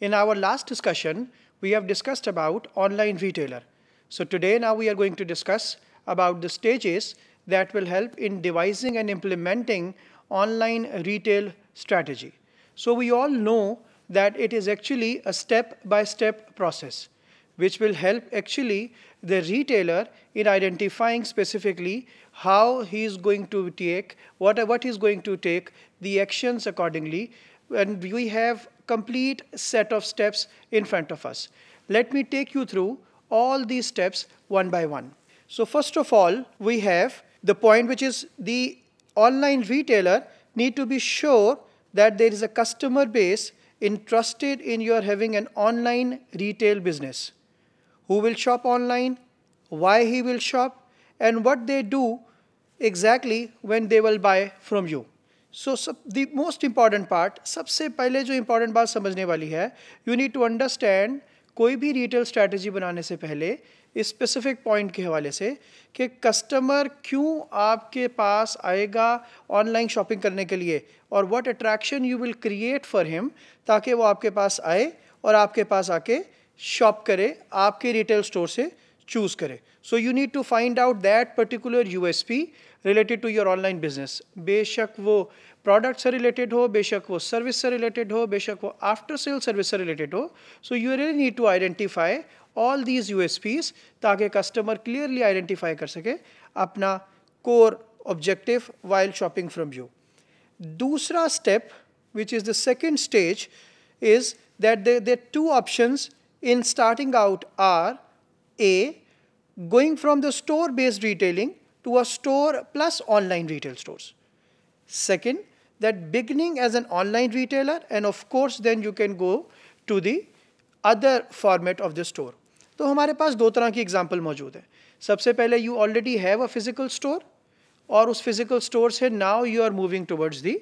In our last discussion, we have discussed about online retailer. So today now we are going to discuss about the stages that will help in devising and implementing online retail strategy. So we all know that it is actually a step-by-step -step process which will help actually the retailer in identifying specifically how he is going to take, what, what he is going to take, the actions accordingly. And we have complete set of steps in front of us. Let me take you through all these steps one by one. So first of all, we have the point which is the online retailer need to be sure that there is a customer base interested in your having an online retail business. Who will shop online, why he will shop, and what they do exactly when they will buy from you. सो सब the most important part सबसे पहले जो important बात समझने वाली है you need to understand कोई भी रिटेल स्ट्रैटेजी बनाने से पहले स्पेसिफिक पॉइंट के हवाले से कि कस्टमर क्यों आपके पास आएगा ऑनलाइन शॉपिंग करने के लिए और what attraction you will create for him ताकि वो आपके पास आए और आपके पास आके शॉप करे आपके रिटेल स्टोर से चूज़ करे so you need to find out that particular U S P related to your online business बेशक वो प्रोडक्ट से रिलेटेड हो बेशक वो सर्विस से रिलेटेड हो बेशक वो आफ्टर सेल सर्विस से रिलेटेड हो so you really need to identify all these U ताकि कस्टमर क्लियरली आइडेंटिफाई कर सके अपना core objective while shopping from U दूसरा step which is the second stage is that they there two option in starting out are a going from the store based retailing to a store plus online retail stores. Second, that beginning as an online retailer and of course then you can go to the other format of the store. तो हमारे पास दो तरह की example मौजूद है सबसे पहले you already have a physical store और उस फिजिकल स्टोर से now you are moving towards the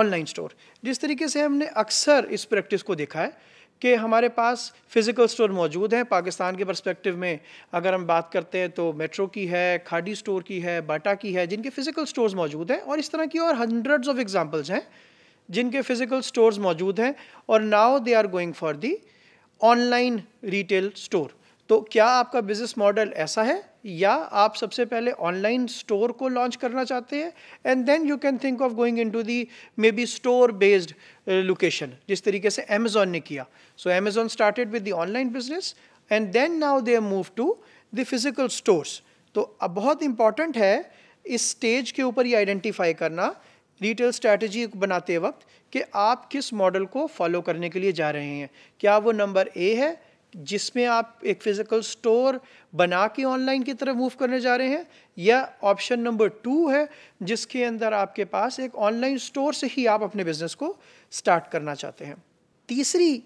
online store जिस तरीके से हमने अक्सर इस प्रैक्टिस को देखा है कि हमारे पास फ़िज़िकल स्टोर मौजूद हैं पाकिस्तान के परस्पेक्टिव में अगर हम बात करते हैं तो मेट्रो की है खाडी स्टोर की है बाटा की है जिनके फ़िज़िकल स्टोर्स मौजूद हैं और इस तरह की और हंड्रेड्स ऑफ एग्जांपल्स हैं जिनके फ़िज़िकल स्टोर्स मौजूद हैं और now they are going for the online retail store तो क्या आपका बिज़नेस मॉडल ऐसा है या आप सबसे पहले ऑनलाइन स्टोर को लॉन्च करना चाहते हैं and then you can think of going into the maybe store based location जिस तरीके से अमेजोन ने किया so Amazon started with the online business and then now they move to the physical stores तो अब बहुत important है इस स्टेज के ऊपर ये आइडेंटिफाई करना रिटेल स्ट्रैटेजी बनाते वक्त कि आप किस मॉडल को फॉलो करने के लिए जा रहे हैं क्या वो नंबर ए है जिसमें आप एक फिज़िकल स्टोर बना के ऑनलाइन की तरफ मूव करने जा रहे हैं या ऑप्शन नंबर टू है जिसके अंदर आपके पास एक ऑनलाइन स्टोर से ही आप अपने बिजनेस को स्टार्ट करना चाहते हैं तीसरी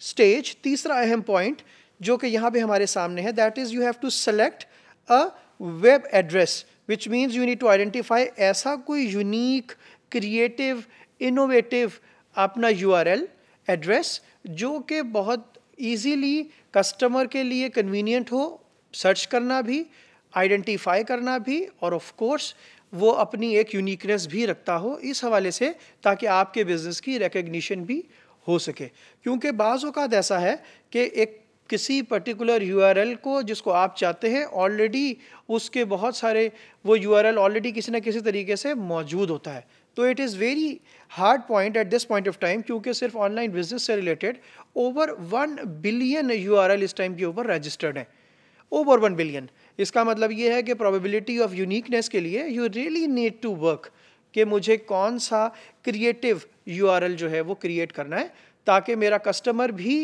स्टेज तीसरा अहम पॉइंट जो कि यहाँ पे हमारे सामने है that is you have to select a web address which means you need to identify ऐसा कोई यूनिक क्रिएटिव इनोवेटिव अपना यू एड्रेस जो कि बहुत ईजीली कस्टमर के लिए कन्वीनियंट हो सर्च करना भी आइडेंटिफाई करना भी और ऑफ कोर्स वो अपनी एक यूनिकनेस भी रखता हो इस हवाले से ताकि आपके बिज़नेस की रिकग्निशन भी हो सके क्योंकि बाज़ अवत ऐसा है कि एक किसी पर्टिकुलर यूआरएल को जिसको आप चाहते हैं ऑलरेडी उसके बहुत सारे वो यूआरएल ऑलरेडी किसी न किसी तरीके से मौजूद होता है तो it is very hard point at this point of time क्योंकि सिर्फ ऑनलाइन बिजनेस से related over one billion you इस टाइम के ऊपर रजिस्टर्ड हैं ओवर वन बिलियन इसका मतलब ये है कि प्रोबेबिलिटी ऑफ यूनिकनेस के लिए you really need to work कि मुझे कौन सा क्रिएटिव यू जो है वो क्रिएट करना है ताकि मेरा कस्टमर भी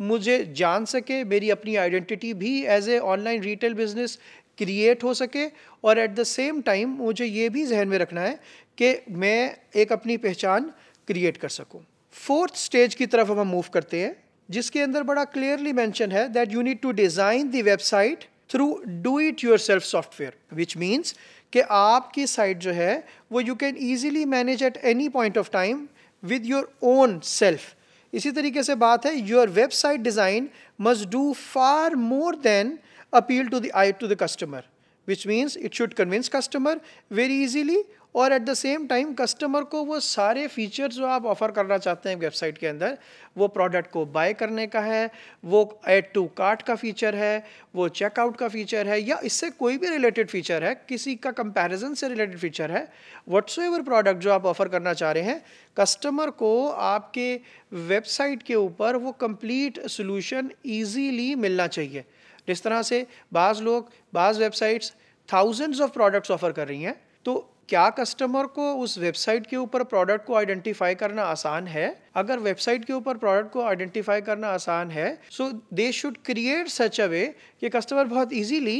मुझे जान सके मेरी अपनी आइडेंटिटी भी as a online retail business create हो सके और एट द सेम टाइम मुझे ये भी जहन में रखना है कि मैं एक अपनी पहचान क्रिएट कर सकूँ फोर्थ स्टेज की तरफ हम मूव करते हैं जिसके अंदर बड़ा क्लियरली मैंशन है that you need to design the website through do it yourself software which means कि आपकी साइट जो है वो you can easily manage at any point of time with your own self इसी तरीके से बात है your website design must do far more than appeal to the eye to the customer which means it should convince customer very easily और at the same time customer को वो सारे features जो आप ऑफ़र करना चाहते हैं वेबसाइट के अंदर वो प्रोडक्ट को बाय करने का है वो ऐड टू कार्ट का फीचर है वो चेकआउट का फीचर है या इससे कोई भी रिलेटेड फीचर है किसी का कंपैरिजन से रिलेटेड फीचर है वट्स एवर प्रोडक्ट जो आप ऑफ़र करना चाह रहे हैं कस्टमर को आपके वेबसाइट के ऊपर वो कंप्लीट सोल्यूशन ईजीली मिलना चाहिए जिस तरह से बाज़ लोग बाज़ websites thousands of products offer कर रही हैं तो क्या कस्टमर को उस वेबसाइट के ऊपर प्रोडक्ट को आइडेंटिफाई करना आसान है अगर वेबसाइट के ऊपर प्रोडक्ट को आइडेंटिफाई करना आसान है सो दे शुड क्रिएट सच अ वे कि कस्टमर बहुत ईजीली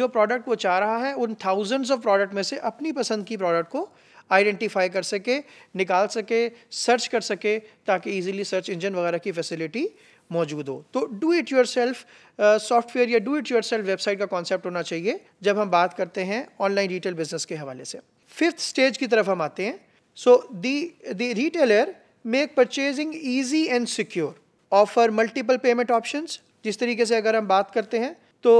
जो प्रोडक्ट वो चाह रहा है उन थाउजेंड्स ऑफ प्रोडक्ट में से अपनी पसंद की प्रोडक्ट को आइडेंटिफाई कर सके निकाल सके सर्च कर सके ताकि ईजिली सर्च इंजन वगैरह की फैसिलिटी मौजूद हो तो do it yourself software या do it yourself website का कॉन्सेप्ट होना चाहिए जब हम बात करते हैं ऑनलाइन रिटेल बिजनेस के हवाले से फिफ्थ स्टेज की तरफ हम आते हैं so the the retailer make purchasing easy and secure offer multiple payment option जिस तरीके से अगर हम बात करते हैं तो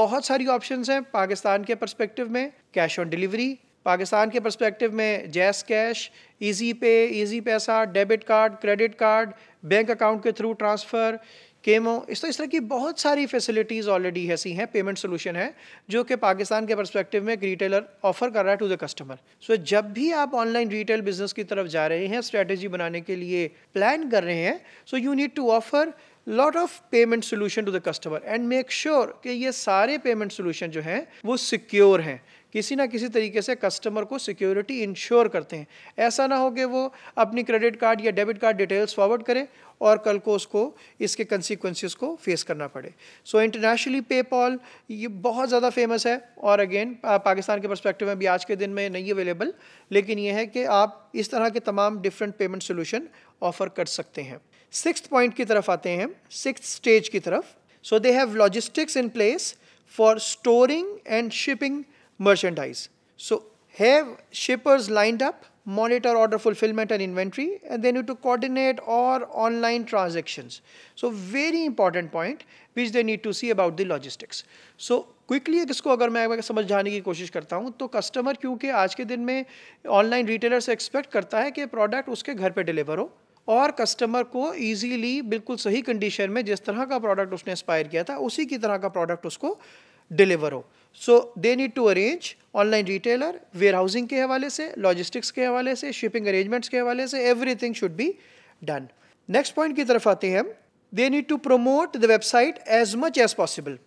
बहुत सारी ऑप्शन हैं पाकिस्तान के परस्पेक्टिव में कैश ऑन डिलीवरी पाकिस्तान के परस्पेक्टिव में जैस कैश ईजी पे इजी पैसा debit card credit card bank account के थ्रू ट्रांसफ़र केमो इस तो इस तरह की बहुत सारी फैसिलिटीज़ ऑलरेडी ऐसी हैं पेमेंट सोल्यूशन है जो कि पाकिस्तान के परस्पेक्टिव में एक रिटेलर ऑफर कर रहा है टू द कस्टमर सो जब भी आप ऑनलाइन रिटेल बिजनेस की तरफ जा रहे हैं स्ट्रेटेजी बनाने के लिए प्लान कर रहे हैं so you need to offer lot of payment solution to the customer and make sure कि ये सारे पेमेंट सोल्यूशन जो हैं वो सिक्योर हैं किसी ना किसी तरीके से कस्टमर को सिक्योरिटी इंश्योर करते हैं ऐसा ना हो कि वो अपनी क्रेडिट कार्ड या डेबिट कार्ड डिटेल्स फॉरवर्ड करे और कल को उसको इसके कंसिक्वेंसेस को फेस करना पड़े सो इंटरनेशनली पे पॉल ये बहुत ज़्यादा फेमस है और अगेन पाकिस्तान के परस्पेक्टिव में भी आज के दिन में नहीं अवेलेबल लेकिन ये है कि आप इस तरह के तमाम डिफरेंट पेमेंट सोल्यूशन ऑफर कर सकते हैं सिक्स पॉइंट की तरफ आते हैं सिक्स स्टेज की तरफ so they have logistics in place for storing and shipping merchandise. So have shippers lined up, monitor order fulfillment and inventory, and they need to coordinate all online transactions. So very important point which they need to see about the logistics. So quickly इसको अगर मैं समझ जाने की कोशिश करता हूँ तो कस्टमर क्योंकि आज के दिन में ऑनलाइन रिटेलर से एक्सपेक्ट करता है कि प्रोडक्ट उसके घर पे डिलीवर हो और कस्टमर को इजीली बिल्कुल सही कंडीशन में जिस तरह का प्रोडक्ट उसने एक्सपायर किया था उसी की तरह का प्रोडक्ट उसको डिलीवर हो so they need to arrange online retailer warehousing के हवाले से लॉजिस्टिक्स के हवाले से शिपिंग अरेंजमेंट्स के हवाले से everything should be done next point की तरफ आते हैं हम they need to promote the website as much as possible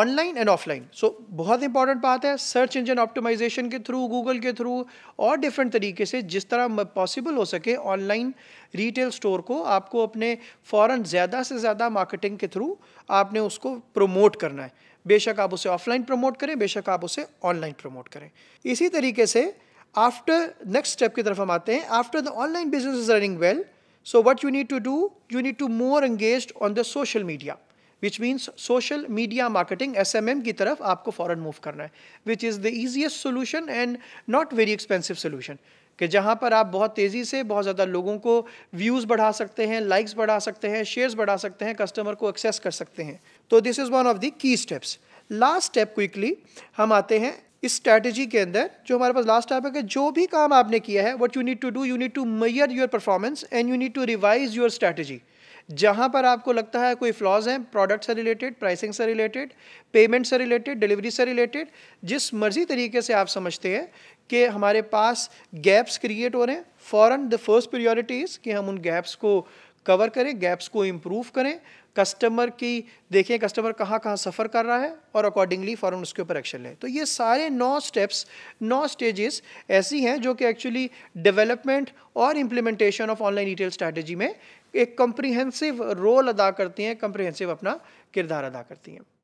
online and offline so बहुत इंपॉर्टेंट बात है सर्च इंजन ऑप्टिमाइजेशन के थ्रू गूगल के थ्रू और डिफरेंट तरीके से जिस तरह पॉसिबल हो सके ऑनलाइन रिटेल स्टोर को आपको अपने फ़ौरन ज़्यादा से ज़्यादा मार्केटिंग के थ्रू आपने उसको प्रोमोट करना है बेशक आप उसे ऑफलाइन प्रमोट करें बेशक आप उसे ऑनलाइन प्रमोट करें इसी तरीके से आफ्टर नेक्स्ट स्टेप की तरफ हम आते हैं after the online business is running well so what you need to do you need to more engage on the social media which means social media marketing S M M की तरफ आपको फॉरन move करना है which is the easiest solution and not very expensive solution कि जहाँ पर आप बहुत तेज़ी से बहुत ज़्यादा लोगों को व्यूज़ बढ़ा सकते हैं लाइक्स बढ़ा सकते हैं शेयर्स बढ़ा सकते हैं कस्टमर को एक्सेस कर सकते हैं तो this is one of the key steps last step quickly हम आते हैं इस स्ट्रैटेजी के अंदर जो हमारे पास लास्ट टाइप है कि जो भी काम आपने किया है what you need to do you need to mirror your performance and you need to revise your strategy जहाँ पर आपको लगता है कोई फ्लॉज हैं प्रोडक्ट से रिलेटेड प्राइसिंग से रिलेटेड पेमेंट से रिलेटेड डिलीवरी से रिलेटेड जिस मर्जी तरीके से आप समझते हैं कि हमारे पास गैप्स क्रिएट हो रहे हैं फ़ौरन द फर्स्ट प्रियोरिटी इज़ कि हम उन गैप्स को कवर करें गैप्स को इम्प्रूव करें कस्टमर की देखें कस्टमर कहाँ कहाँ सफ़र कर रहा है और अकॉर्डिंगली फ़ौरन उसके ऊपर एक्शन लें तो ये सारे नौ स्टेप्स नौ स्टेजेस ऐसी हैं जो कि एक्चुअली डेवलपमेंट और implementation of online retail strategy में एक कंप्रीहेंसिव रोल अदा करती हैं कंप्रीहेंसिव अपना किरदार अदा करती हैं